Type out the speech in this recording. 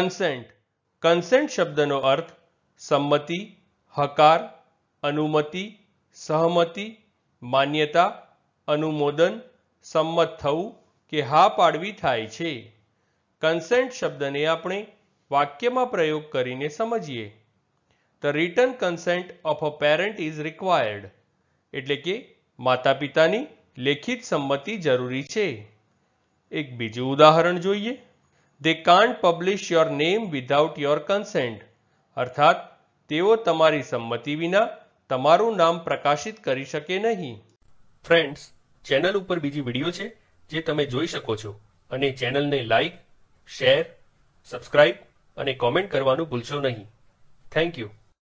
consent consent શબ્દનો અર્થ સંમતિ હકાર અનુમતિ સહમતિ માન્યતા અનુમોદન સંમત થવું કે હા પાડવી થાય છે કન્સેન્ટ શબ્દને આપણે વાક્યમાં પ્રયોગ કરીને સમજીએ the written consent of a parent is required એટલે કે માતા પિતાની લેખિત સંમતિ જરૂરી છે એક બીજું ઉદાહરણ જોઈએ they can't publish your name without your consent અર્થાત તેઓ તમારી સંમતિ વિના તમારું નામ પ્રકાશિત કરી શકે નહીં ફ્રેન્ડ્સ ચેનલ ઉપર બીજી વિડીયો છે જે તમે જોઈ શકો છો અને ચેનલને લાઇક શેર સબસ્ક્રાઇબ અને કોમેન્ટ કરવાનું ભૂલશો નહીં થેન્ક યુ